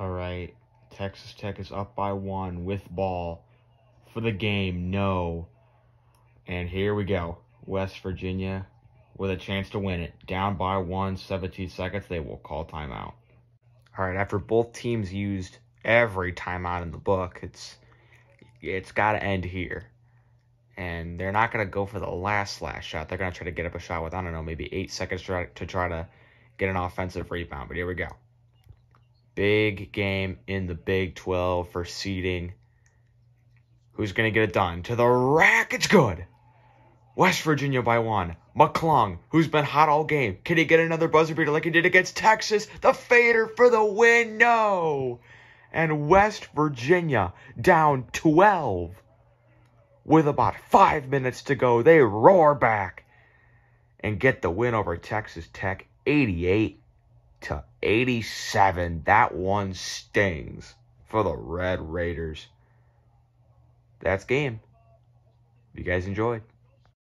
All right. Texas Tech is up by one with ball for the game. No. And here we go. West Virginia with a chance to win it. Down by one, 17 seconds. They will call timeout. All right. After both teams used every timeout in the book, it's it's got to end here. And they're not going to go for the last slash shot. They're going to try to get up a shot with, I don't know, maybe eight seconds to try to, try to get an offensive rebound. But here we go. Big game in the Big 12 for seeding. Who's going to get it done? To the rack, it's good. West Virginia by one. McClung, who's been hot all game. Can he get another buzzer beater like he did against Texas? The fader for the win, no! And West Virginia down 12 with about five minutes to go. They roar back and get the win over Texas Tech 88 to 87. That one stings for the Red Raiders. That's game. You guys enjoyed.